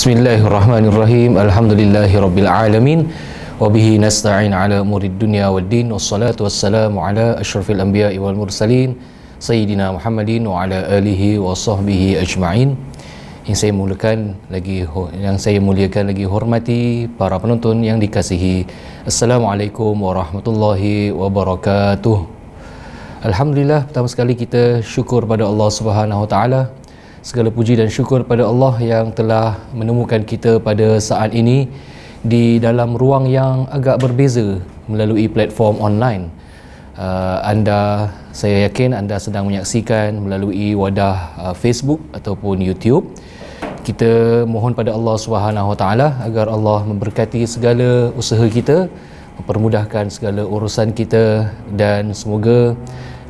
Bismillahirrahmanirrahim. Alhamdulillahirabbilalamin. Wabihi nasta'in ala umurid dunia, wad din wassalatu wassalamu ala asyrafil anbiya'i wal mursalin sayyidina Muhammadin wa ala alihi wa sahbihi ajma'in. Yang saya mulakan lagi yang saya muliakan lagi hormati para penonton yang dikasihi. Assalamualaikum warahmatullahi wabarakatuh. Alhamdulillah pertama sekali kita syukur pada Allah Subhanahu wa taala Segala puji dan syukur pada Allah yang telah menemukan kita pada saat ini di dalam ruang yang agak berbeza melalui platform online. Uh, anda saya yakin anda sedang menyaksikan melalui wadah uh, Facebook ataupun YouTube. Kita mohon pada Allah Subhanahu Wa Taala agar Allah memberkati segala usaha kita, mempermudahkan segala urusan kita dan semoga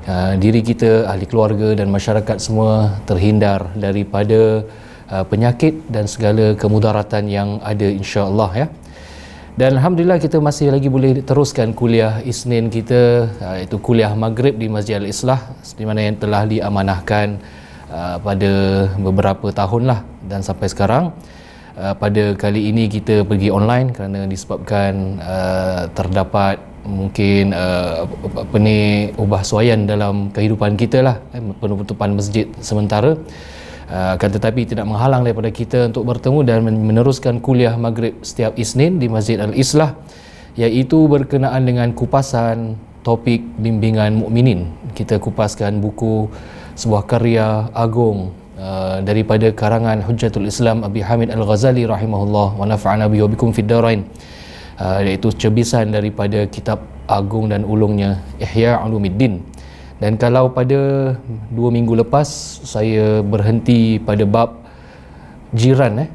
uh, diri kita, ahli keluarga dan masyarakat semua terhindar daripada uh, penyakit dan segala kemudaratan yang ada insya-Allah ya. Dan alhamdulillah kita masih lagi boleh teruskan kuliah Isnin kita ah, iaitu kuliah Maghrib di Masjid Al-Islah di mana yang telah diamanahkan uh, pada beberapa tahun lah dan sampai sekarang uh, pada kali ini kita pergi online kerana disebabkan uh, terdapat mungkin uh, apa ni ubah suaian dalam kehidupan kita lah eh, penutupan masjid sementara uh, akan tetapi tidak menghalang daripada kita untuk bertemu dan meneruskan kuliah maghrib setiap Isnin di Masjid Al-Islah iaitu berkenaan dengan kupasan topik bimbingan mukminin. Kita kupaskan buku sebuah karya agung Uh, daripada karangan Hujjatul Islam Abi Hamid Al-Ghazali rahimahullah wa nafa'ana bihi wa bikum fid darain. Uh, Uh, iaitu cebisan daripada kitab agung dan ulungnya Ihya Ulumuddin dan kalau pada dua minggu lepas saya berhenti pada bab jiran eh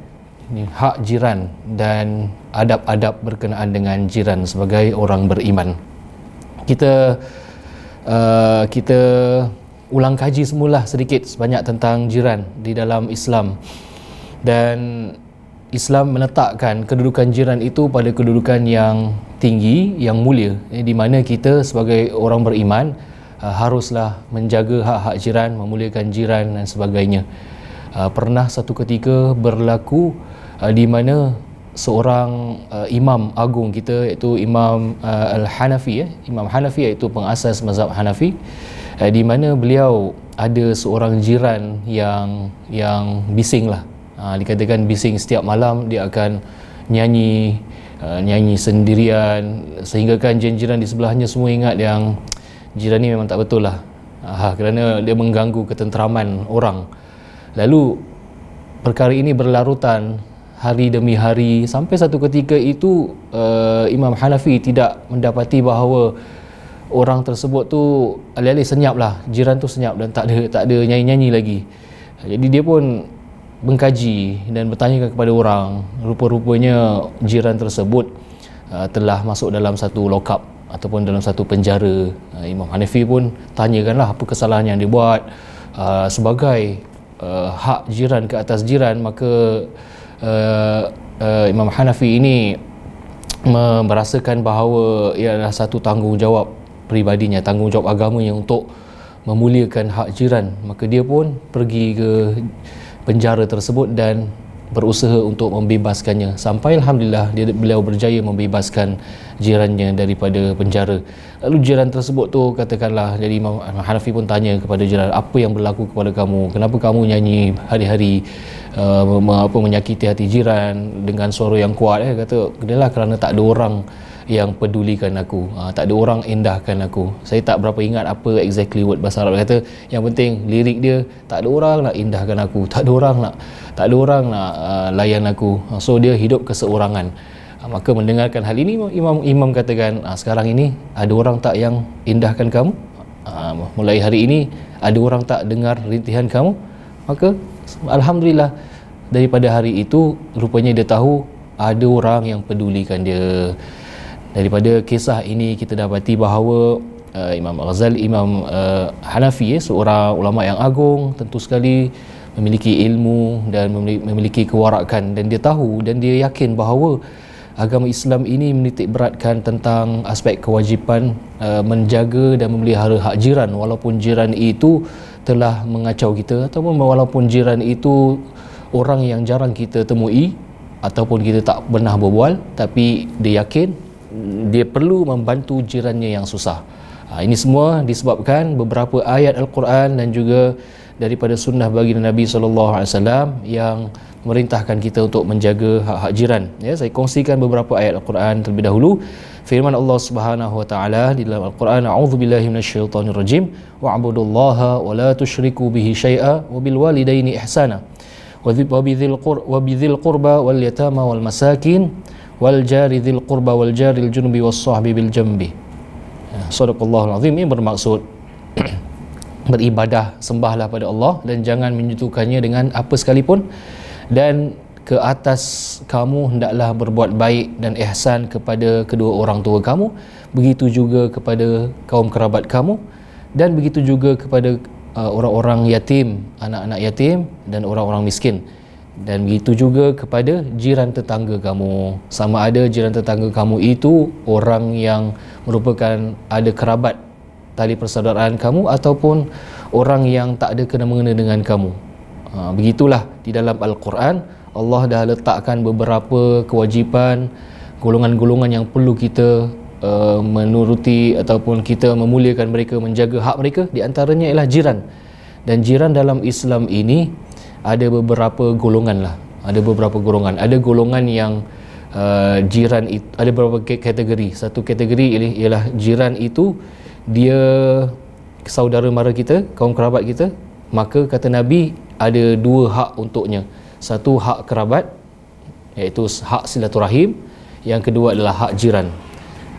ini hak jiran dan adab-adab berkenaan dengan jiran sebagai orang beriman kita uh, kita ulang kaji semula sedikit sebanyak tentang jiran di dalam Islam dan Islam meletakkan kedudukan jiran itu pada kedudukan yang tinggi, yang mulia eh, di mana kita sebagai orang beriman eh, haruslah menjaga hak-hak jiran, memuliakan jiran dan sebagainya eh, pernah satu ketika berlaku di mana seorang imam agung kita iaitu Imam Al-Hanafi Imam Hanafi iaitu pengasas mazhab Hanafi di mana beliau ada seorang jiran yang yang bising lah Ah, dikatakan bising setiap malam dia akan nyanyi ah, nyanyi sendirian sehinggakan jiran-jiran di sebelahnya semua ingat yang jiran ni memang tak betul lah ah, ha, kerana dia mengganggu ketenteraman orang lalu perkara ini berlarutan hari demi hari sampai satu ketika itu uh, Imam Hanafi tidak mendapati bahawa orang tersebut tu alih-alih senyap lah jiran tu senyap dan tak ada tak ada nyanyi-nyanyi lagi jadi dia pun mengkaji dan bertanya kepada orang rupa-rupanya jiran tersebut uh, telah masuk dalam satu lokap ataupun dalam satu penjara uh, Imam Hanafi pun tanyakanlah apa kesalahan yang dia buat uh, sebagai uh, hak jiran ke atas jiran maka uh, uh, Imam Hanafi ini merasakan bahawa ia adalah satu tanggungjawab peribadinya tanggungjawab agamanya untuk memuliakan hak jiran maka dia pun pergi ke penjara tersebut dan berusaha untuk membebaskannya sampai alhamdulillah dia beliau berjaya membebaskan jirannya daripada penjara lalu jiran tersebut tu katakanlah jadi Imam Hanafi pun tanya kepada jiran apa yang berlaku kepada kamu kenapa kamu nyanyi hari-hari uh, apa menyakiti hati jiran dengan suara yang kuat eh kata kedalah kerana tak ada orang yang pedulikan aku uh, tak ada orang indahkan aku saya tak berapa ingat apa exactly word bahasa Arab kata yang penting lirik dia tak ada orang nak indahkan aku tak ada orang nak tak ada orang nak uh, layan aku uh, so dia hidup keseorangan uh, maka mendengarkan hal ini imam imam katakan uh, sekarang ini ada orang tak yang indahkan kamu uh, mulai hari ini ada orang tak dengar rintihan kamu maka alhamdulillah daripada hari itu rupanya dia tahu ada orang yang pedulikan dia daripada kisah ini kita dapati bahawa uh, Imam Ghazali Imam uh, Hanafi eh, seorang ulama yang agung tentu sekali memiliki ilmu dan memiliki kewarakan dan dia tahu dan dia yakin bahawa agama Islam ini menitik beratkan tentang aspek kewajipan uh, menjaga dan memelihara hak jiran walaupun jiran itu telah mengacau kita ataupun walaupun jiran itu orang yang jarang kita temui ataupun kita tak pernah berbual tapi dia yakin dia perlu membantu jirannya yang susah ha, ini semua disebabkan beberapa ayat Al-Quran dan juga daripada sunnah bagi Nabi SAW yang merintahkan kita untuk menjaga hak-hak jiran ya, saya kongsikan beberapa ayat Al-Quran terlebih dahulu firman Allah Subhanahu wa taala di dalam Al-Quran a'udzu billahi minasyaitonir rajim wa'budullaha wa la tusyriku bihi syai'a wa bil walidaini ihsana wa bidzil qurba wal yatama wal masakin wal jari dzil qurba wal jari al junubi was sahbi bil jambi ya, sadaqallahul azim ini bermaksud beribadah sembahlah pada Allah dan jangan menyentuhkannya dengan apa sekalipun dan ke atas kamu hendaklah berbuat baik dan ihsan kepada kedua orang tua kamu begitu juga kepada kaum kerabat kamu dan begitu juga kepada uh, orang-orang yatim anak-anak yatim dan orang-orang miskin dan begitu juga kepada jiran tetangga kamu sama ada jiran tetangga kamu itu orang yang merupakan ada kerabat tali persaudaraan kamu ataupun orang yang tak ada kena-mengena dengan kamu ha, begitulah di dalam Al-Quran Allah dah letakkan beberapa kewajipan golongan-golongan yang perlu kita uh, menuruti ataupun kita memuliakan mereka menjaga hak mereka di antaranya ialah jiran dan jiran dalam Islam ini ada beberapa golongan lah ada beberapa golongan ada golongan yang uh, jiran itu ada beberapa kategori satu kategori ialah jiran itu dia saudara mara kita kaum kerabat kita maka kata Nabi ada dua hak untuknya satu hak kerabat iaitu hak silaturahim yang kedua adalah hak jiran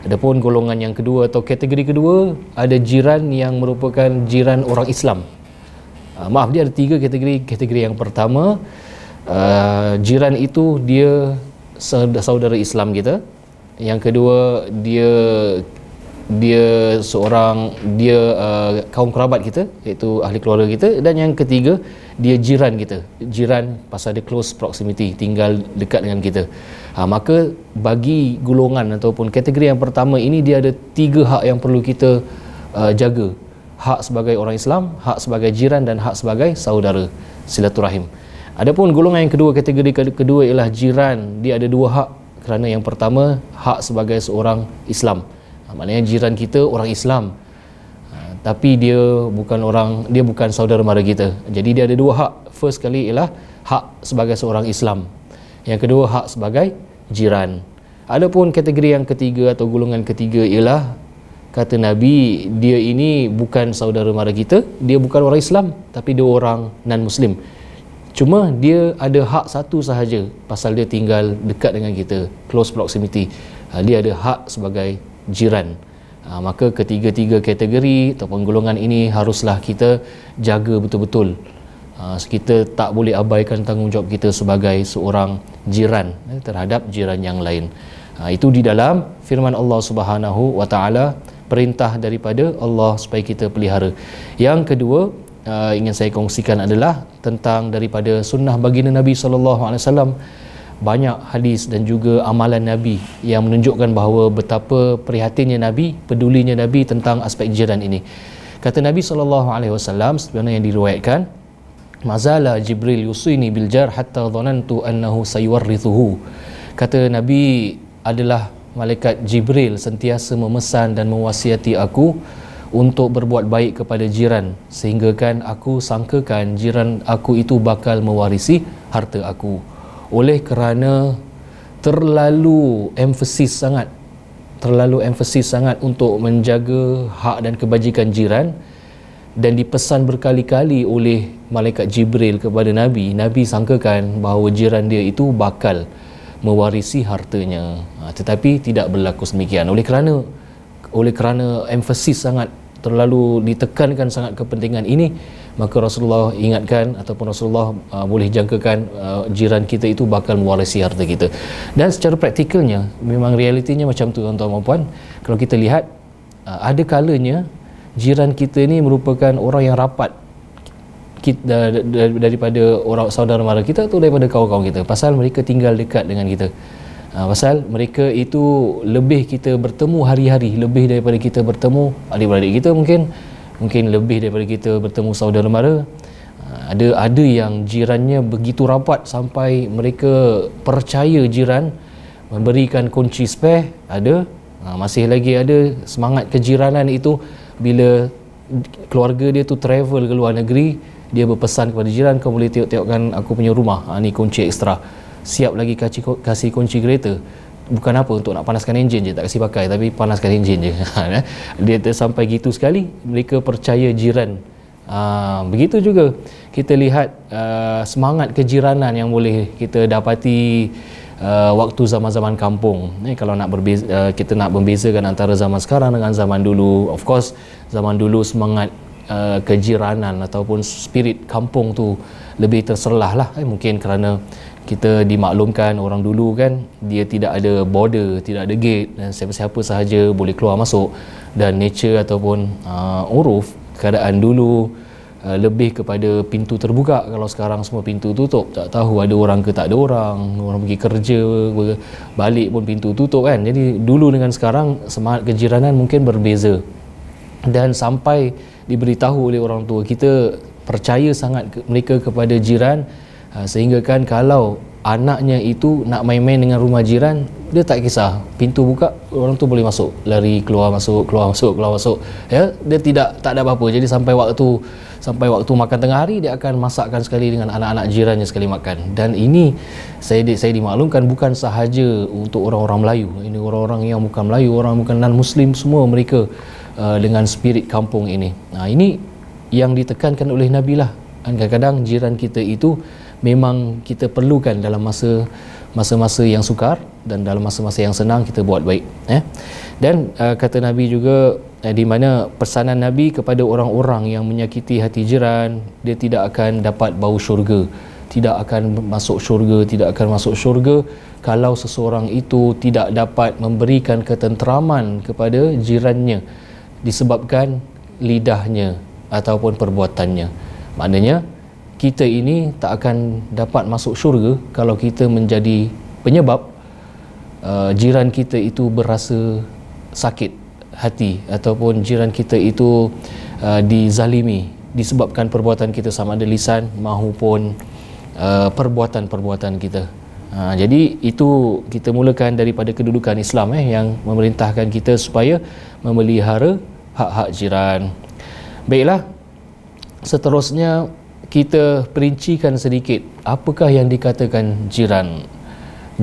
Adapun golongan yang kedua atau kategori kedua ada jiran yang merupakan jiran orang Islam uh, maaf dia ada tiga kategori kategori yang pertama uh, jiran itu dia saudara Islam kita yang kedua dia dia seorang dia uh, kaum kerabat kita iaitu ahli keluarga kita dan yang ketiga dia jiran kita jiran pasal dia close proximity tinggal dekat dengan kita ha, maka bagi golongan ataupun kategori yang pertama ini dia ada tiga hak yang perlu kita uh, jaga hak sebagai orang Islam, hak sebagai jiran dan hak sebagai saudara silaturahim. Adapun golongan yang kedua kategori kedua ialah jiran. Dia ada dua hak kerana yang pertama hak sebagai seorang Islam. Ha, maknanya jiran kita orang Islam. Ha, tapi dia bukan orang dia bukan saudara mara kita. Jadi dia ada dua hak. First sekali ialah hak sebagai seorang Islam. Yang kedua hak sebagai jiran. Adapun kategori yang ketiga atau golongan ketiga ialah kata Nabi dia ini bukan saudara mara kita dia bukan orang Islam tapi dia orang non-Muslim cuma dia ada hak satu sahaja pasal dia tinggal dekat dengan kita close proximity ha, dia ada hak sebagai jiran ha, maka ketiga-tiga kategori atau penggolongan ini haruslah kita jaga betul-betul ha, kita tak boleh abaikan tanggungjawab kita sebagai seorang jiran eh, terhadap jiran yang lain itu di dalam firman Allah Subhanahu wa perintah daripada Allah supaya kita pelihara. Yang kedua uh, ingin saya kongsikan adalah tentang daripada sunnah baginda Nabi saw banyak hadis dan juga amalan Nabi yang menunjukkan bahawa betapa prihatinnya Nabi, pedulinya Nabi tentang aspek jiran ini. Kata Nabi saw alaihi sebenarnya yang diriwayatkan Mazala Jibril yusini bil jar hatta dhanantu annahu sayuwarrithuhu. Kata Nabi adalah malaikat Jibril sentiasa memesan dan mewasiati aku untuk berbuat baik kepada jiran sehinggakan aku sangkakan jiran aku itu bakal mewarisi harta aku oleh kerana terlalu emphasis sangat terlalu emphasis sangat untuk menjaga hak dan kebajikan jiran dan dipesan berkali-kali oleh malaikat Jibril kepada Nabi Nabi sangkakan bahawa jiran dia itu bakal mewarisi hartanya ha, tetapi tidak berlaku semikian oleh kerana oleh kerana emphasis sangat terlalu ditekankan sangat kepentingan ini maka Rasulullah ingatkan ataupun Rasulullah uh, boleh jangkakan uh, jiran kita itu bakal mewarisi harta kita dan secara praktikalnya memang realitinya macam tu tuan-tuan dan puan kalau kita lihat uh, ada kalanya jiran kita ini merupakan orang yang rapat kita, daripada orang saudara mara kita atau daripada kawan-kawan kita pasal mereka tinggal dekat dengan kita ha, pasal mereka itu lebih kita bertemu hari-hari lebih daripada kita bertemu adik-beradik kita mungkin mungkin lebih daripada kita bertemu saudara mara ah, ada ada yang jirannya begitu rapat sampai mereka percaya jiran memberikan kunci spare ada ha, masih lagi ada semangat kejiranan itu bila keluarga dia tu travel ke luar negeri dia berpesan kepada jiran kau boleh tengok-tengokkan aku punya rumah ha, ni kunci ekstra siap lagi kasi, kasi kunci kereta bukan apa untuk nak panaskan enjin je tak kasi pakai tapi panaskan enjin je ha, ya. dia sampai gitu sekali mereka percaya jiran ha, begitu juga kita lihat uh, semangat kejiranan yang boleh kita dapati Uh, waktu zaman-zaman kampung eh, kalau nak berbeza, uh, kita nak membezakan antara zaman sekarang dengan zaman dulu of course zaman dulu semangat uh, kejiranan ataupun spirit kampung tu lebih terserlah lah eh, mungkin kerana kita dimaklumkan orang dulu kan dia tidak ada border tidak ada gate dan siapa-siapa sahaja boleh keluar masuk dan nature ataupun uh, uruf keadaan dulu uh, lebih kepada pintu terbuka kalau sekarang semua pintu tutup tak tahu ada orang ke tak ada orang orang pergi kerja balik pun pintu tutup kan jadi dulu dengan sekarang semangat kejiranan mungkin berbeza dan sampai diberitahu oleh orang tua kita percaya sangat mereka kepada jiran ah, sehingga kan kalau anaknya itu nak main-main dengan rumah jiran dia tak kisah pintu buka orang tu boleh masuk lari keluar masuk keluar masuk keluar masuk ya dia tidak tak ada apa-apa jadi sampai waktu sampai waktu makan tengah hari dia akan masakkan sekali dengan anak-anak jirannya sekali makan dan ini saya di, saya dimaklumkan bukan sahaja untuk orang-orang Melayu ini orang-orang yang bukan Melayu orang bukan non muslim semua mereka Uh, dengan spirit kampung ini. Nah, ini yang ditekankan oleh Nabi lah. Kadang-kadang jiran kita itu memang kita perlukan dalam masa masa-masa yang sukar dan dalam masa-masa yang senang kita buat baik. Eh? Dan uh, kata Nabi juga eh, di mana pesanan Nabi kepada orang-orang yang menyakiti hati jiran dia tidak akan dapat bau syurga tidak akan masuk syurga tidak akan masuk syurga kalau seseorang itu tidak dapat memberikan ketenteraman kepada jirannya disebabkan lidahnya ataupun perbuatannya maknanya kita ini tak akan dapat masuk syurga kalau kita menjadi penyebab uh, jiran kita itu berasa sakit hati ataupun jiran kita itu uh, dizalimi disebabkan perbuatan kita sama ada lisan maupun uh, perbuatan-perbuatan kita Ha, jadi itu kita mulakan daripada kedudukan Islam eh, yang memerintahkan kita supaya memelihara hak-hak jiran. Baiklah, seterusnya kita perincikan sedikit apakah yang dikatakan jiran.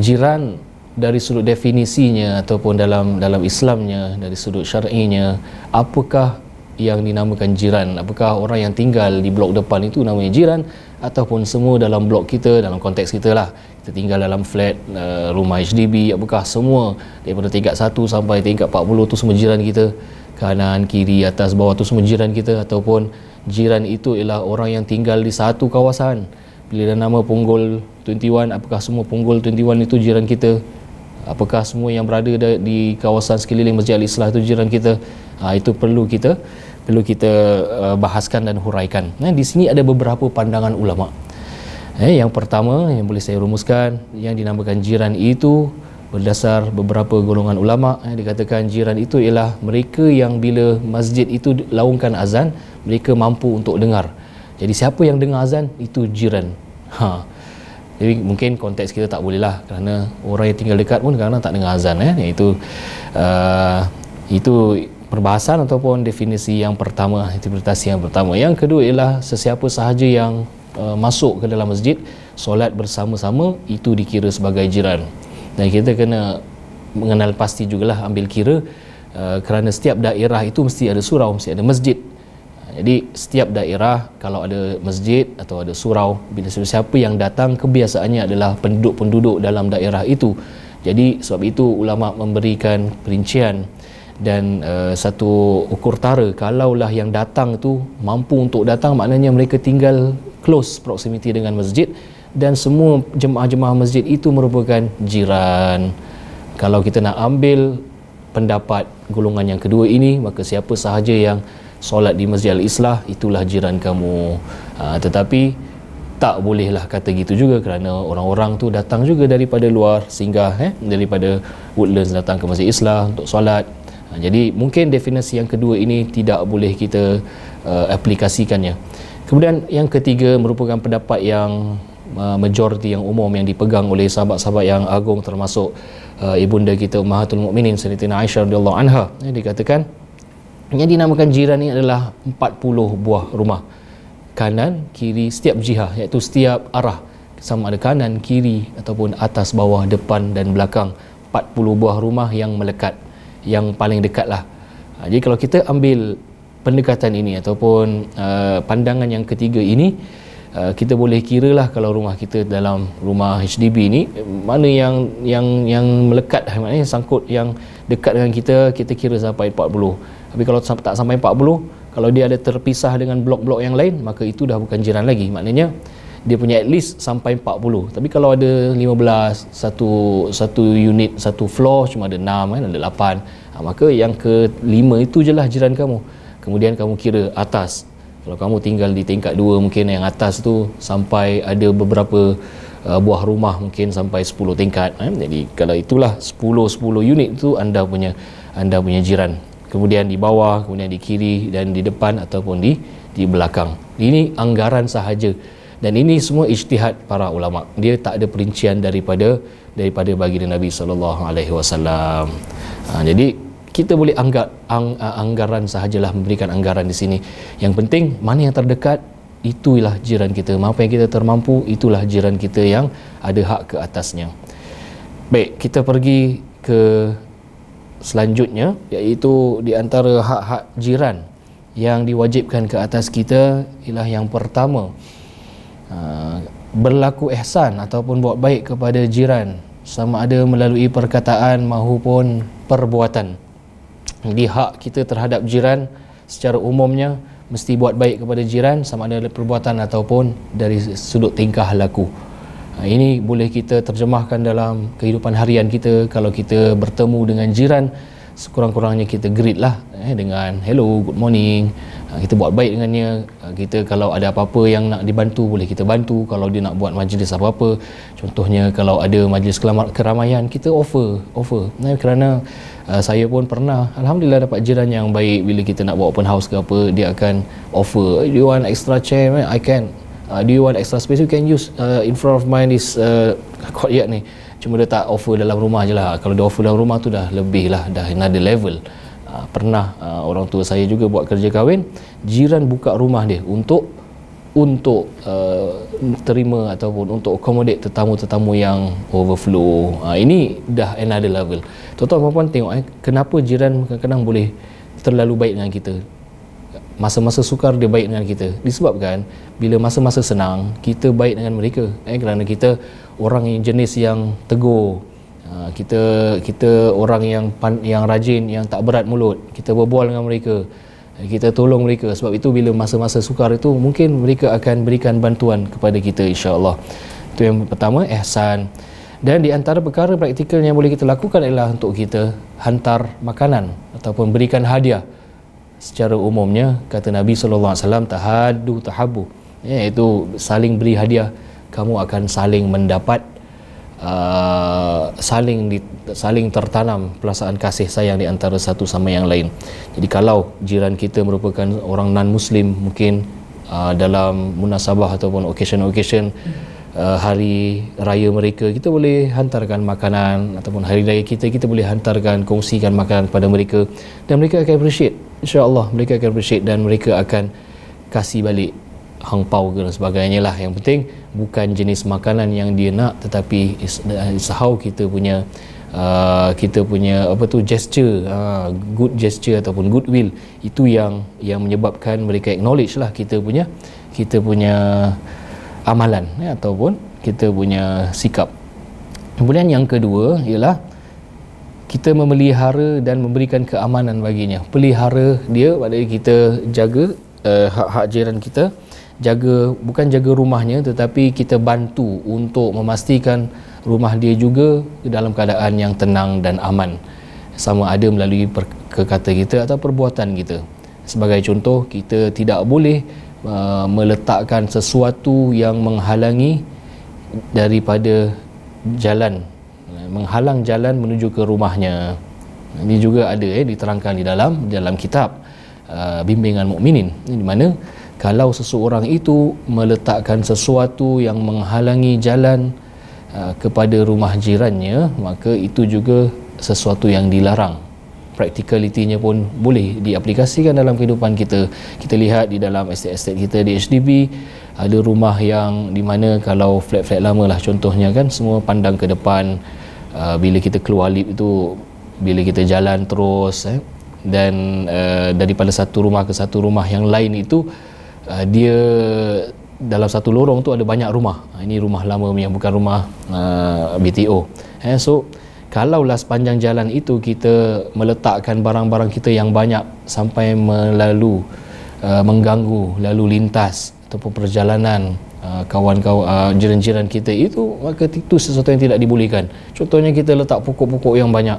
Jiran dari sudut definisinya ataupun dalam dalam Islamnya, dari sudut syar'inya, apakah yang dinamakan jiran apakah orang yang tinggal di blok depan itu namanya jiran ataupun semua dalam blok kita dalam konteks kita lah kita tinggal dalam flat eh, rumah HDB apakah semua daripada tingkat 1 sampai tingkat 40 tu semua jiran kita kanan kiri atas bawah tu semua jiran kita ataupun jiran itu ialah orang yang tinggal di satu kawasan pilihan nama Punggol 21 apakah semua Punggol 21 itu jiran kita apakah semua yang berada di kawasan sekeliling Masjid Al-Islah itu jiran kita Ha, itu perlu kita perlu kita uh, bahaskan dan huraikan. Nah, eh, di sini ada beberapa pandangan ulama. Eh, yang pertama yang boleh saya rumuskan yang dinamakan jiran itu berdasar beberapa golongan ulama eh, dikatakan jiran itu ialah mereka yang bila masjid itu laungkan azan mereka mampu untuk dengar. Jadi siapa yang dengar azan itu jiran. Ha. Jadi mungkin konteks kita tak bolehlah kerana orang yang tinggal dekat pun kadang-kadang tak dengar azan eh. Ah, itu uh, itu perbahasan ataupun definisi yang pertama interpretasi yang pertama yang kedua ialah sesiapa sahaja yang uh, masuk ke dalam masjid solat bersama-sama itu dikira sebagai jiran dan kita kena mengenal pasti juga lah ambil kira uh, kerana setiap daerah itu mesti ada surau mesti ada masjid jadi setiap daerah kalau ada masjid atau ada surau bila sesiapa yang datang kebiasaannya adalah penduduk-penduduk dalam daerah itu jadi sebab itu ulama memberikan perincian dan uh, satu ukur tara kalaulah yang datang tu mampu untuk datang maknanya mereka tinggal close proximity dengan masjid dan semua jemaah-jemaah masjid itu merupakan jiran kalau kita nak ambil pendapat golongan yang kedua ini maka siapa sahaja yang solat di Masjid Al-Islah itulah jiran kamu ha, tetapi tak bolehlah kata gitu juga kerana orang-orang tu datang juga daripada luar sehingga eh daripada Woodlands datang ke Masjid Islah untuk solat Ha, jadi mungkin definisi yang kedua ini tidak boleh kita uh, aplikasikannya kemudian yang ketiga merupakan pendapat yang uh, majoriti yang umum yang dipegang oleh sahabat-sahabat yang agung termasuk uh, ibunda kita Ummahatul Mukminin Sayyidatina Aisyah radhiyallahu anha ya, dikatakan yang dinamakan jiran ini adalah 40 buah rumah kanan kiri setiap jihah iaitu setiap arah sama ada kanan kiri ataupun atas bawah depan dan belakang 40 buah rumah yang melekat yang paling dekat lah ha, jadi kalau kita ambil pendekatan ini ataupun uh, pandangan yang ketiga ini uh, kita boleh kira lah kalau rumah kita dalam rumah HDB ini mana yang yang yang melekat eh, maknanya sangkut yang dekat dengan kita kita kira sampai 40 tapi kalau tak sampai 40 kalau dia ada terpisah dengan blok-blok yang lain maka itu dah bukan jiran lagi maknanya dia punya at least sampai 40 tapi kalau ada 15 satu satu unit satu floor cuma ada 6 kan ada 8 ha, ah, maka yang ke 5 itu jelah jiran kamu kemudian kamu kira atas kalau kamu tinggal di tingkat 2 mungkin yang atas tu sampai ada beberapa uh, buah rumah mungkin sampai 10 tingkat eh? jadi kalau itulah 10 10 unit tu anda punya anda punya jiran kemudian di bawah kemudian di kiri dan di depan ataupun di di belakang ini anggaran sahaja dan ini semua ijtihad para ulama dia tak ada perincian daripada daripada baginda Nabi sallallahu alaihi wasallam ha, jadi kita boleh anggap ang, anggaran sahajalah memberikan anggaran di sini yang penting mana yang terdekat itulah jiran kita apa yang kita termampu itulah jiran kita yang ada hak ke atasnya baik kita pergi ke selanjutnya iaitu di antara hak-hak jiran yang diwajibkan ke atas kita ialah yang pertama Uh, berlaku ihsan ataupun buat baik kepada jiran sama ada melalui perkataan mahupun perbuatan di hak kita terhadap jiran secara umumnya mesti buat baik kepada jiran sama ada perbuatan ataupun dari sudut tingkah laku uh, ini boleh kita terjemahkan dalam kehidupan harian kita kalau kita bertemu dengan jiran sekurang-kurangnya kita greet lah eh, dengan hello good morning Ha, kita buat baik dengannya ha, kita kalau ada apa-apa yang nak dibantu boleh kita bantu kalau dia nak buat majlis apa-apa contohnya kalau ada majlis keramaian kita offer offer nah, kerana uh, saya pun pernah alhamdulillah dapat jiran yang baik bila kita nak buat open house ke apa dia akan offer eh, do you want extra chair man? Eh, I can uh, do you want extra space you can use uh, in front of mine is uh, courtyard ni cuma dia tak offer dalam rumah je lah kalau dia offer dalam rumah tu dah lebih lah dah another level Ah, pernah uh, orang tua saya juga buat kerja kahwin jiran buka rumah dia untuk untuk uh, terima ataupun untuk accommodate tetamu-tetamu yang overflow uh, ini dah another level tuan-tuan puan-puan tengok eh, kenapa jiran kadang-kadang boleh terlalu baik dengan kita masa-masa sukar dia baik dengan kita disebabkan bila masa-masa senang kita baik dengan mereka eh, kerana kita orang yang jenis yang tegur Ah, kita kita orang yang pan, yang rajin yang tak berat mulut kita berbual dengan mereka eh, kita tolong mereka sebab itu bila masa-masa sukar itu mungkin mereka akan berikan bantuan kepada kita insya-Allah. Itu yang pertama ihsan. Dan di antara perkara praktikal yang boleh kita lakukan ialah untuk kita hantar makanan ataupun berikan hadiah. Secara umumnya kata Nabi sallallahu alaihi wasallam tahadu tahabu iaitu saling beri hadiah kamu akan saling mendapat uh, saling di, saling tertanam perasaan kasih sayang di antara satu sama yang lain. Jadi kalau jiran kita merupakan orang non-muslim mungkin uh, dalam munasabah ataupun occasion-occasion uh, hari raya mereka kita boleh hantarkan makanan ataupun hari raya kita kita boleh hantarkan kongsikan makanan kepada mereka dan mereka akan appreciate. Insya-Allah mereka akan appreciate dan mereka akan kasih balik hang ke dan sebagainya lah yang penting bukan jenis makanan yang dia nak tetapi is, is how kita punya uh, kita punya apa tu gesture uh, good gesture ataupun goodwill itu yang yang menyebabkan mereka acknowledge lah kita punya kita punya amalan ya, ataupun kita punya sikap kemudian yang kedua ialah kita memelihara dan memberikan keamanan baginya pelihara dia maknanya kita jaga uh, hak-hak jiran kita jaga bukan jaga rumahnya tetapi kita bantu untuk memastikan rumah dia juga dalam keadaan yang tenang dan aman sama ada melalui per, kita atau perbuatan kita sebagai contoh kita tidak boleh uh, meletakkan sesuatu yang menghalangi daripada jalan uh, menghalang jalan menuju ke rumahnya ini juga ada eh diterangkan di dalam dalam kitab uh, bimbingan mukminin di mana kalau seseorang itu meletakkan sesuatu yang menghalangi jalan uh, kepada rumah jirannya maka itu juga sesuatu yang dilarang Practicalitinya pun boleh diaplikasikan dalam kehidupan kita kita lihat di dalam estate-estate kita di HDB ada rumah yang di mana kalau flat-flat lama lah contohnya kan semua pandang ke depan uh, bila kita keluar lip itu bila kita jalan terus eh, dan uh, daripada satu rumah ke satu rumah yang lain itu uh, dia dalam satu lorong tu ada banyak rumah. Ah, ini rumah lama yang bukan rumah uh, ah, BTO. Eh, so, kalaulah sepanjang jalan itu kita meletakkan barang-barang kita yang banyak sampai melalu uh, mengganggu lalu lintas ataupun perjalanan uh, kawan-kawan uh, jiran-jiran kita itu, maka itu sesuatu yang tidak dibolehkan. Contohnya kita letak pokok-pokok yang banyak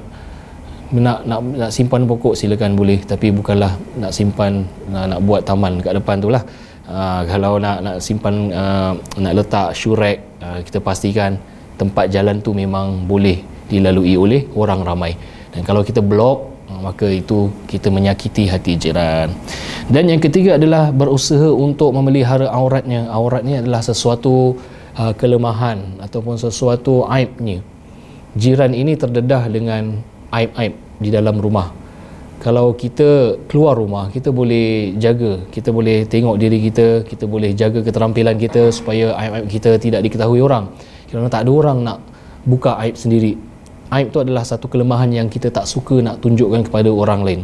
nak nak nak simpan pokok silakan boleh tapi bukanlah nak simpan nak, nak buat taman dekat depan tu lah uh, kalau nak nak simpan uh, nak letak syurek uh, kita pastikan tempat jalan tu memang boleh dilalui oleh orang ramai dan kalau kita blok maka itu kita menyakiti hati jiran dan yang ketiga adalah berusaha untuk memelihara auratnya aurat ni adalah sesuatu uh, kelemahan ataupun sesuatu aibnya jiran ini terdedah dengan aib-aib di dalam rumah kalau kita keluar rumah kita boleh jaga kita boleh tengok diri kita kita boleh jaga keterampilan kita supaya aib-aib kita tidak diketahui orang kerana tak ada orang nak buka aib sendiri aib itu adalah satu kelemahan yang kita tak suka nak tunjukkan kepada orang lain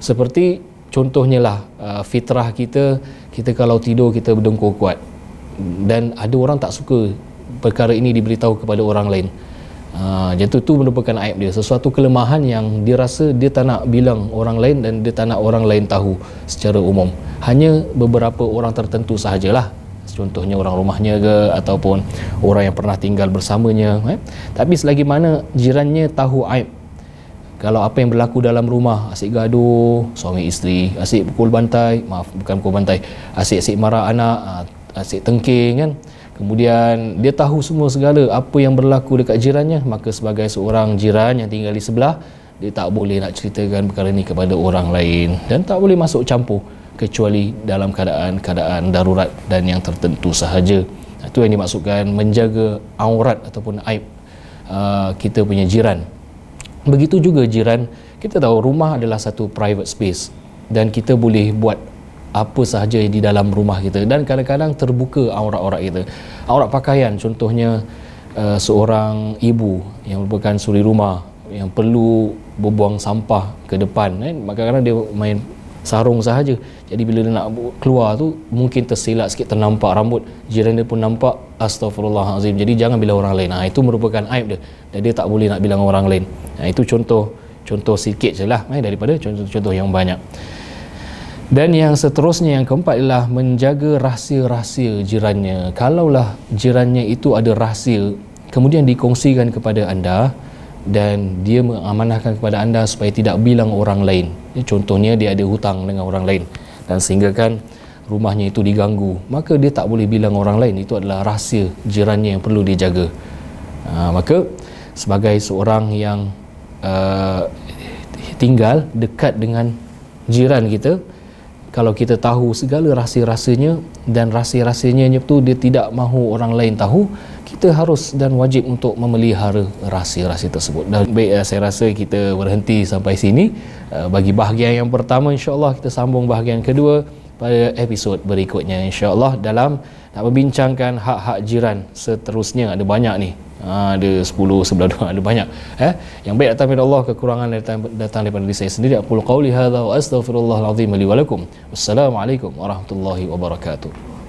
seperti contohnya lah uh, fitrah kita kita kalau tidur kita berdengkur kuat dan ada orang tak suka perkara ini diberitahu kepada orang lain. Ha, jatuh tu merupakan aib dia sesuatu kelemahan yang dia rasa dia tak nak bilang orang lain dan dia tak nak orang lain tahu secara umum hanya beberapa orang tertentu sahajalah contohnya orang rumahnya ke ataupun orang yang pernah tinggal bersamanya eh? tapi selagi mana jirannya tahu aib kalau apa yang berlaku dalam rumah asyik gaduh suami isteri asyik pukul bantai maaf bukan pukul bantai asyik-asyik marah anak ah, asyik tengking kan kemudian dia tahu semua segala apa yang berlaku dekat jirannya maka sebagai seorang jiran yang tinggal di sebelah dia tak boleh nak ceritakan perkara ini kepada orang lain dan tak boleh masuk campur kecuali dalam keadaan-keadaan darurat dan yang tertentu sahaja itu yang dimaksudkan menjaga aurat ataupun aib uh, kita punya jiran begitu juga jiran kita tahu rumah adalah satu private space dan kita boleh buat apa sahaja di dalam rumah kita dan kadang-kadang terbuka aurat-aurat kita aurat pakaian contohnya uh, seorang ibu yang merupakan suri rumah yang perlu berbuang sampah ke depan kan? kadang-kadang dia main sarung sahaja jadi bila dia nak keluar tu mungkin tersilap sikit ternampak rambut jiran dia pun nampak astagfirullahalazim jadi jangan bila orang lain nah itu merupakan aib dia dan dia tak boleh nak bilang orang lain nah itu contoh contoh sikit je lah eh, daripada contoh-contoh yang banyak dan yang seterusnya yang keempat ialah menjaga rahsia-rahsia jirannya. Kalaulah jirannya itu ada rahsia kemudian dikongsikan kepada anda dan dia mengamanahkan kepada anda supaya tidak bilang orang lain. Contohnya dia ada hutang dengan orang lain dan sehingga kan rumahnya itu diganggu. Maka dia tak boleh bilang orang lain. Itu adalah rahsia jirannya yang perlu dijaga. Ha, maka sebagai seorang yang uh, tinggal dekat dengan jiran kita, kalau kita tahu segala rahsia-rahsianya dan rahsia-rahsianya itu dia tidak mahu orang lain tahu kita harus dan wajib untuk memelihara rahsia-rahsia tersebut dan baik eh, saya rasa kita berhenti sampai sini eh, bagi bahagian yang pertama insyaAllah kita sambung bahagian kedua pada episod berikutnya insyaAllah dalam nak membincangkan hak-hak jiran seterusnya ada banyak ni ha, ada 10 sebelah dua, ada banyak eh yang baik datang daripada Allah kekurangan datang, datang daripada diri saya sendiri aku qauli hadza wa astaghfirullahal azim li wa lakum wassalamu warahmatullahi wabarakatuh